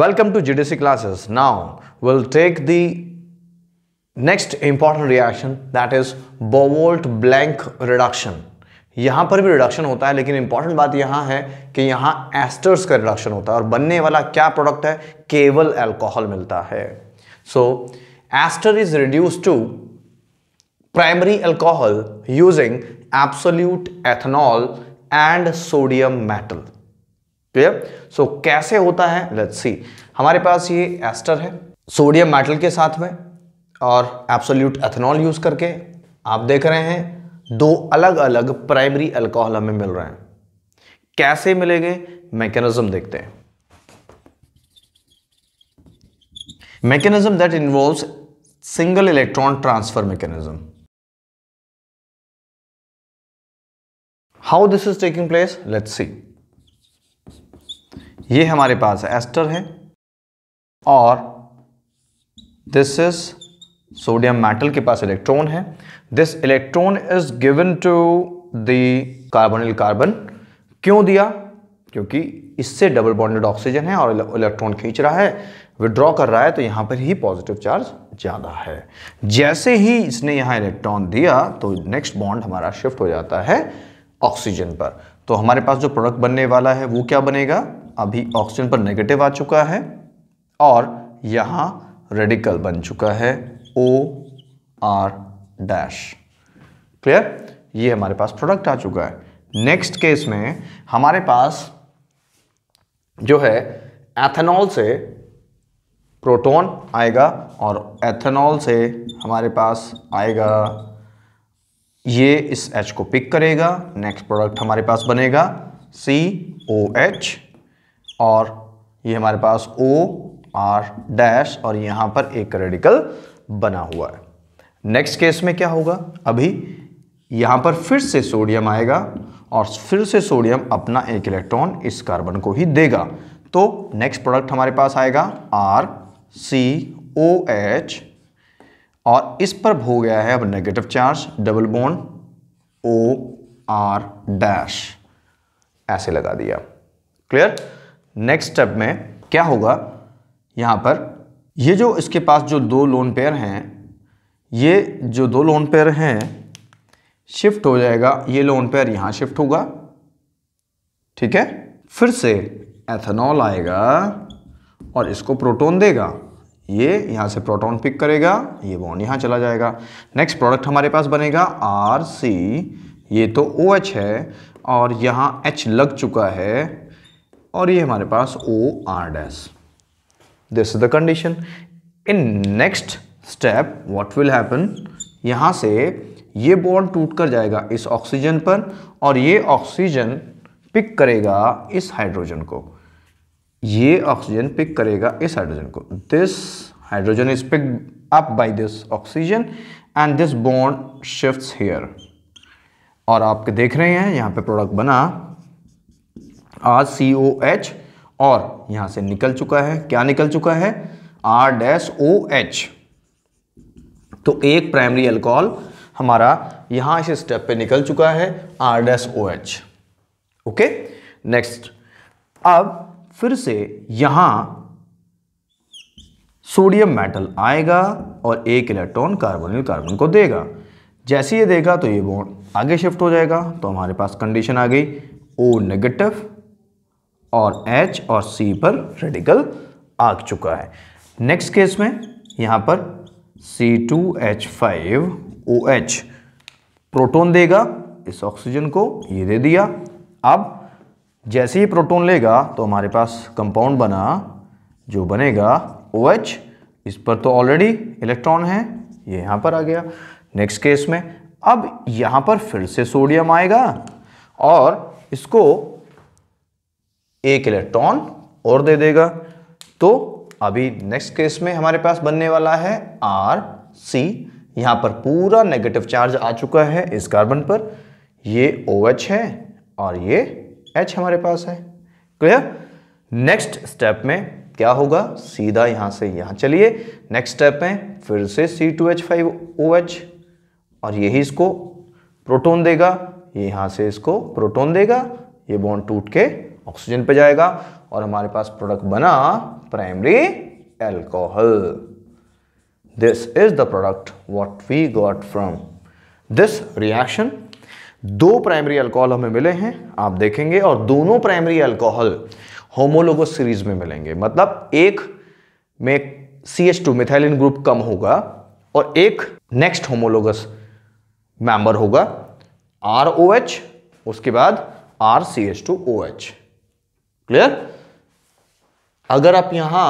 Welcome to GDC classes. Now we'll take the next important reaction that is Bovolt blank reduction. यहाँ पर भी reduction होता है लेकिन इंपॉर्टेंट बात यहाँ है कि यहाँ एस्टर्स का रिडक्शन होता है और बनने वाला क्या प्रोडक्ट है केवल अल्कोहल मिलता है so ester is reduce to primary alcohol using absolute ethanol and sodium metal clear so कैसे होता है लेट्स सी हमारे पास ये एस्टर है सोडियम मेटल के साथ में और एब्सोल्यूट एथेनॉल यूज करके आप देख रहे हैं दो अलग अलग प्राइमरी अल्कोहल हमें मिल रहे हैं कैसे मिलेंगे मैकेनिज्म देखते हैं mechanism that involve single electron transfer mechanism how this is taking place let's see ये हमारे पास एस्टर है और दिस इज सोडियम मेटल के पास इलेक्ट्रॉन है this electron is given to the carbon क्यों दिया क्योंकि इससे डबल बॉन्डेड ऑक्सीजन है और इलेक्ट्रॉन खींच रहा है विड्रॉ कर रहा है तो यहाँ पर ही पॉजिटिव चार्ज ज़्यादा है जैसे ही इसने यहाँ इलेक्ट्रॉन दिया तो नेक्स्ट बॉन्ड हमारा शिफ्ट हो जाता है ऑक्सीजन पर तो हमारे पास जो प्रोडक्ट बनने वाला है वो क्या बनेगा अभी ऑक्सीजन पर नेगेटिव आ चुका है और यहाँ रेडिकल बन चुका है ओ आर डैश क्लियर ये हमारे पास प्रोडक्ट आ चुका है नेक्स्ट केस में हमारे पास जो है एथेनॉल से प्रोटॉन आएगा और एथेनॉल से हमारे पास आएगा ये इस H को पिक करेगा नेक्स्ट प्रोडक्ट हमारे पास बनेगा सी ओ एच और ये हमारे पास ओ आर डैश और यहां पर एक रेडिकल बना हुआ है नेक्स्ट केस में क्या होगा अभी यहां पर फिर से सोडियम आएगा और फिर से सोडियम अपना एक इलेक्ट्रॉन इस कार्बन को ही देगा तो नेक्स्ट प्रोडक्ट हमारे पास आएगा आर सी ओ एच और इस पर हो गया है अब negative charge double bond O R dash ऐसे लगा दिया क्लियर नेक्स्ट स्टेप में क्या होगा यहाँ पर ये जो इसके पास जो दो लोन पेयर हैं ये जो दो लोन पेयर हैं शिफ्ट हो जाएगा ये लोन पेयर यहाँ शिफ्ट होगा ठीक है फिर से एथेनॉल आएगा और इसको प्रोटॉन देगा ये यहाँ से प्रोटॉन पिक करेगा ये बॉन्ड यहाँ चला जाएगा नेक्स्ट प्रोडक्ट हमारे पास बनेगा आर सी ये तो ओ OH है और यहाँ एच लग चुका है और ये हमारे पास O R dash this is the condition in next step what will happen यहाँ से ये बॉन्ड टूट कर जाएगा इस ऑक्सीजन पर और ये ऑक्सीजन पिक करेगा इस हाइड्रोजन को ये ऑक्सीजन पिक करेगा इस हाइड्रोजन को this hydrogen is pick up by this oxygen and this bond shifts here और आप देख रहे हैं यहाँ पे प्रोडक्ट बना आर सी ओ एच और यहां से निकल चुका है क्या निकल चुका है आर डैश ओ एच तो एक प्राइमरी अल्कोहल हमारा यहां इस स्टेप पे निकल चुका है R dash O H okay next अब फिर से यहाँ सोडियम मेटल आएगा और एक इलेक्ट्रॉन कार्बोनिल कार्बन को देगा जैसे ये देगा तो ये बॉन्ड आगे शिफ्ट हो जाएगा तो हमारे पास कंडीशन आ गई ओ नेगेटिव और H और C पर रेडिकल आ चुका है नेक्स्ट केस में यहाँ पर C2H5OH प्रोटॉन देगा इस ऑक्सीजन को ये दे दिया अब जैसे ही प्रोटॉन लेगा तो हमारे पास कंपाउंड बना जो बनेगा OH इस पर तो ऑलरेडी इलेक्ट्रॉन है ये यहाँ पर आ गया नेक्स्ट केस में अब यहाँ पर फिर से सोडियम आएगा और इसको एक इलेक्ट्रॉन और दे देगा तो अभी नेक्स्ट केस में हमारे पास बनने वाला है आर सी यहाँ पर पूरा नेगेटिव चार्ज आ चुका है इस कार्बन पर ये ओ OH है और ये एच हमारे पास है क्लियर नेक्स्ट स्टेप में क्या होगा सीधा यहाँ से यहाँ चलिए नेक्स्ट स्टेप में फिर से C two H five H और यही इसको प्रोटोन देगा ये यहाँ से इसको प्रोटोन देगा ये बॉन्ड टूट के ऑक्सीजन पे जाएगा और हमारे पास प्रोडक्ट बना primary alcohol this is the product what we got from this reaction दो प्राइमरी अल्कोहल हमें मिले हैं आप देखेंगे और दोनों प्राइमरी अल्कोहल होमोलोगस सीरीज में मिलेंगे मतलब एक में C H two methylene group कम होगा और एक नेक्स्ट होमोलोगस मेंबर होगा आर ओ एच उसके बाद R C H two O H clear अगर आप यहां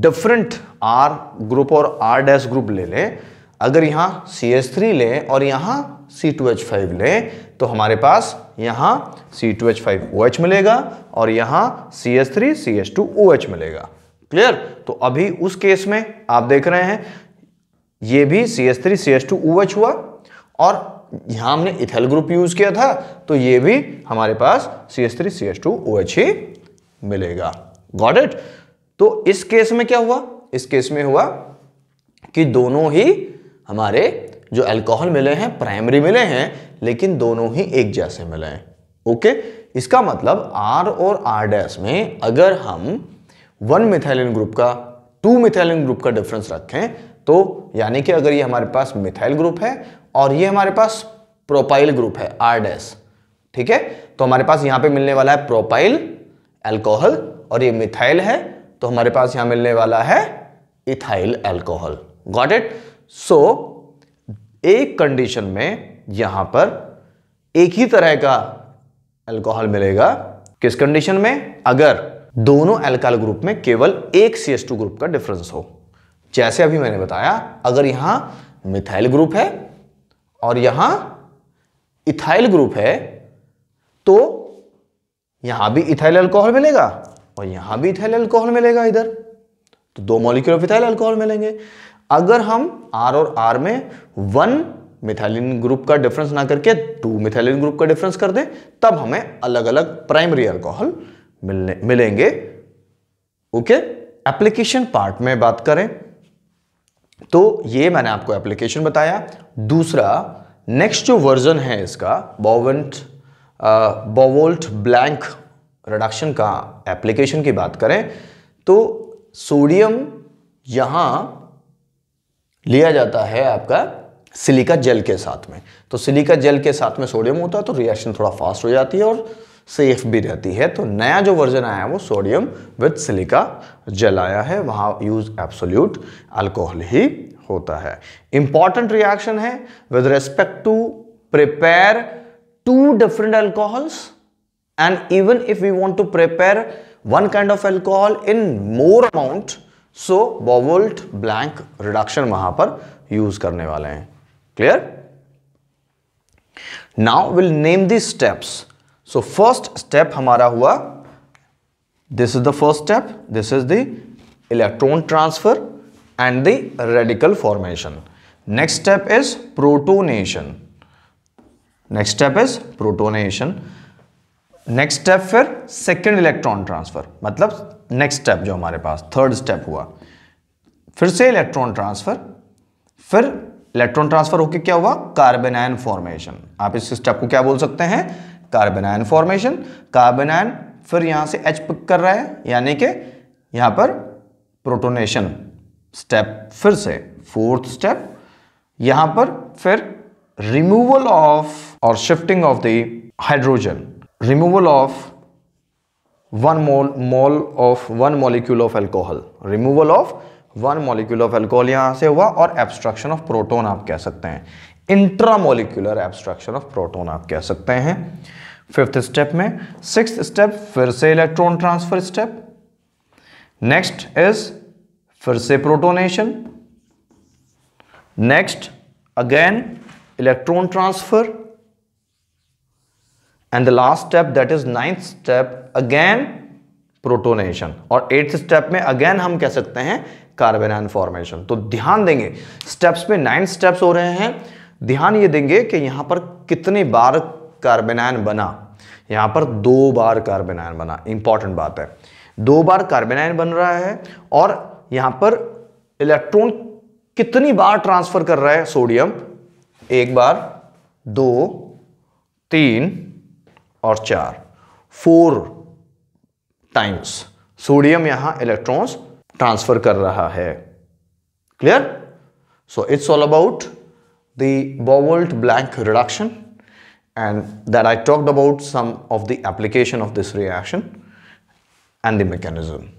डिफरेंट आर ग्रुप और आर डैश ग्रुप ले लें अगर यहां सी एस थ्री लें और यहां सी टू एच फाइव लें तो हमारे पास यहां C two H five O H मिलेगा और यहां C S three C H two O H मिलेगा क्लियर तो अभी उस केस में आप देख रहे हैं ये भी C S three C S two O H हुआ और यहाँ हमने इथेल ग्रुप यूज़ किया था तो ये भी हमारे पास C S three C S two O H ही मिलेगा गॉड इट तो इस केस में क्या हुआ इस केस में हुआ कि दोनों ही हमारे जो अल्कोहल मिले हैं प्राइमरी मिले हैं लेकिन दोनों ही एक जैसे मिले हैं ओके इसका मतलब आर और आर डैश में अगर हम वन मिथाइलिन ग्रुप का टू मिथाइलिन ग्रुप का डिफरेंस रखें तो यानी कि अगर ये हमारे पास मिथाइल ग्रुप है और ये हमारे पास प्रोपाइल ग्रुप है आर डैश ठीक है तो हमारे पास यहाँ पे मिलने वाला है प्रोपाइल एल्कोहल और ये मिथाइल है तो हमारे पास यहाँ मिलने वाला है ethyl alcohol got it so एक कंडीशन में यहाँ पर एक ही तरह का एल्कोहल मिलेगा किस कंडीशन में अगर दोनों एल्कोहल ग्रुप में केवल एक सी ग्रुप का डिफरेंस हो जैसे अभी मैंने बताया अगर यहाँ मिथाइल ग्रुप है और यहां इथाइल ग्रुप है तो यहां भी इथाइल अल्कोहल मिलेगा और यहां भी इथाइल अल्कोहल मिलेगा इधर तो दो मॉलिक्यूल ऑफ इथाइल अल्कोहल मिलेंगे अगर हम आर और आर में वन मिथाइलिन ग्रुप का डिफरेंस ना करके टू मिथाइलिन ग्रुप का डिफरेंस कर दें तब हमें अलग अलग प्राइमरी अल्कोहल मिलने मिलेंगे ओके एप्लीकेशन पार्ट में बात करें तो ये मैंने आपको एप्लीकेशन बताया दूसरा नेक्स्ट जो वर्जन है इसका बॉवेंट बॉवोल्ट ब्लैंक रिडक्शन का एप्लीकेशन की बात करें तो सोडियम यहाँ लिया जाता है आपका सिलिका जेल के साथ में तो सिलिका जेल के साथ में सोडियम होता है तो रिएक्शन थोड़ा फास्ट हो जाती है और सेफ भी रहती है तो नया जो वर्जन आया है वो सोडियम विद सिलिका जेल आया है वहाँ यूज़ एब्सोल्यूट अल्कोहल ही होता है इंपॉर्टेंट रिएक्शन है with respect to prepare two different alcohols and even if you want to prepare one kind of alcohol in more amount so Bouveault Blanc reduction वहां पर use करने वाले हैं clear now will name the steps so first step हमारा हुआ this is the first step this is the electron transfer and the radical formation. Next step is protonation. Next step is protonation. Next step फिर second electron transfer मतलब next step जो हमारे पास third step हुआ फिर से electron transfer फिर electron transfer होकर क्या हुआ कार्बन आयन फॉर्मेशन आप इस स्टेप को क्या बोल सकते हैं carbanion formation carbanion फिर यहां से एच पिक कर रहा है यानी कि यहां पर प्रोटोनेशन स्टेप फिर से फोर्थ स्टेप यहां पर फिर रिमूवल ऑफ और shifting of the hydrogen removal of one mole mole of one molecule of alcohol removal of one molecule of alcohol यहां से हुआ और एब्स्ट्रक्शन ऑफ प्रोटोन आप कह सकते हैं इंट्रामोलिकुलर एब्स्ट्रक्शन ऑफ प्रोटोन आप कह सकते हैं फिफ्थ स्टेप में सिक्स स्टेप फिर से electron transfer step next is फिर से protonation next again electron transfer and the last step that is ninth step again protonation और एट्थ स्टेप में अगेन हम कह सकते हैं कार्बेनाइन फॉर्मेशन तो ध्यान देंगे स्टेप्स में नाइन स्टेप्स हो रहे हैं ध्यान ये देंगे कि यहां पर कितने बार कार्बेनाइन बना यहां पर दो बार कार्बेनाइन बना इंपॉर्टेंट बात है दो बार कार्बेनाइन बन रहा है और यहां पर इलेक्ट्रॉन कितनी बार ट्रांसफर कर रहा है सोडियम एक बार दो तीन और चार फोर टाइम्स सोडियम यहां इलेक्ट्रॉन्स ट्रांसफर कर रहा है clear so it's all about the Bouveault Blanc reduction and that I talked about some of the application of this reaction and the mechanism